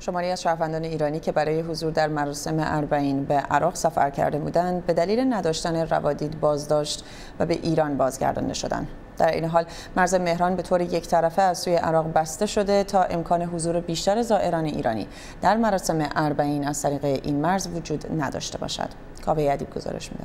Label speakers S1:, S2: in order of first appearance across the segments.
S1: شماری از شهروندان ایرانی که برای حضور در مراسم اربعین به عراق سفر کرده بودند به دلیل نداشتن روادید بازداشت و به ایران بازگردانده شدند در این حال مرز مهران به طور یک طرفه از سوی عراق بسته شده تا امکان حضور بیشتر زائران ایرانی در مراسم اربعین از طریق این مرز وجود نداشته باشد کاوه ادیب گزارش میده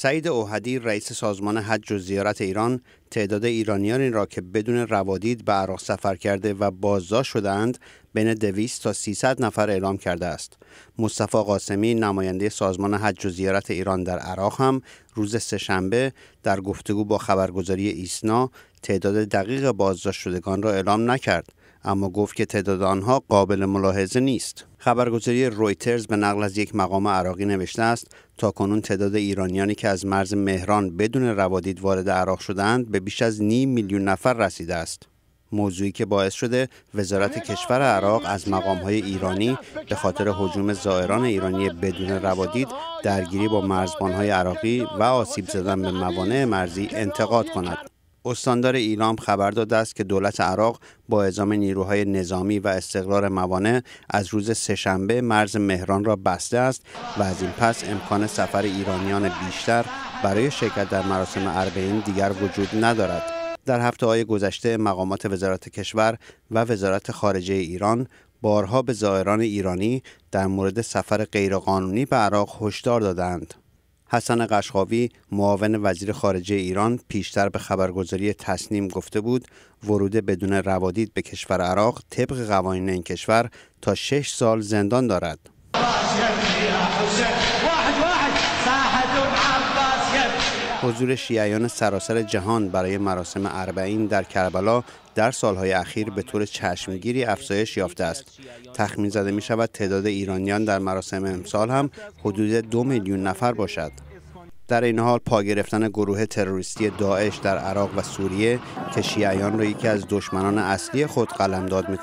S2: سعید اوهدی رئیس سازمان حج و زیارت ایران تعداد ایرانیان را که بدون روادید به عراق سفر کرده و بازداشت شدهاند بین 200 تا 300 نفر اعلام کرده است. مصطفی قاسمی نماینده سازمان حج و زیارت ایران در عراق هم روز سهشنبه در گفتگو با خبرگزاری ایسنا تعداد دقیق بازداشت شدگان را اعلام نکرد اما گفت که تعداد آنها قابل ملاحظه نیست خبرگزاری رویترز به نقل از یک مقام عراقی نوشته است تا کنون تعداد ایرانیانی که از مرز مهران بدون روادید وارد عراق شدند به بیش از نیم میلیون نفر رسیده است موضوعی که باعث شده وزارت کشور عراق از های ایرانی به خاطر حجوم زائران ایرانی بدون روادید درگیری با های عراقی و آسیب زدن به موانع مرزی انتقاد کند استاندار ایلام خبر داده است که دولت عراق با اعزام نیروهای نظامی و استقرار موانع از روز سهشنبه مرز مهران را بسته است و از این پس امکان سفر ایرانیان بیشتر برای شرکت در مراسم اربعین دیگر وجود ندارد در هفته های گذشته مقامات وزارت کشور و وزارت خارجه ایران بارها به زائران ایرانی در مورد سفر غیرقانونی به عراق هشدار دادند حسن قشقاوی معاون وزیر خارجه ایران پیشتر به خبرگزاری تصنیم گفته بود ورود بدون روادید به کشور عراق طبق قوانین این کشور تا شش سال زندان دارد حضور شیعیان سراسر جهان برای مراسم اربعین در کربلا در سالهای اخیر به طور چشمگیری افزایش یافته است. تخمین زده می شود تعداد ایرانیان در مراسم امسال هم حدود دو میلیون نفر باشد. در این حال پا گرفتن گروه تروریستی داعش در عراق و سوریه که شیعیان را یکی از دشمنان اصلی خود قلمداد می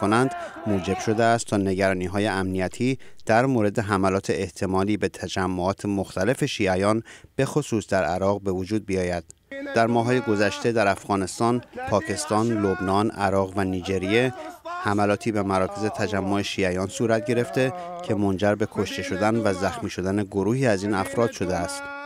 S2: موجب شده است تا نگرانی های امنیتی در مورد حملات احتمالی به تجمعات مختلف شیعیان به خصوص در عراق به وجود بیاید. در های گذشته در افغانستان، پاکستان، لبنان، عراق و نیجریه حملاتی به مراکز تجمع شیعیان صورت گرفته که منجر به کشته شدن و زخمی شدن گروهی از این افراد شده است.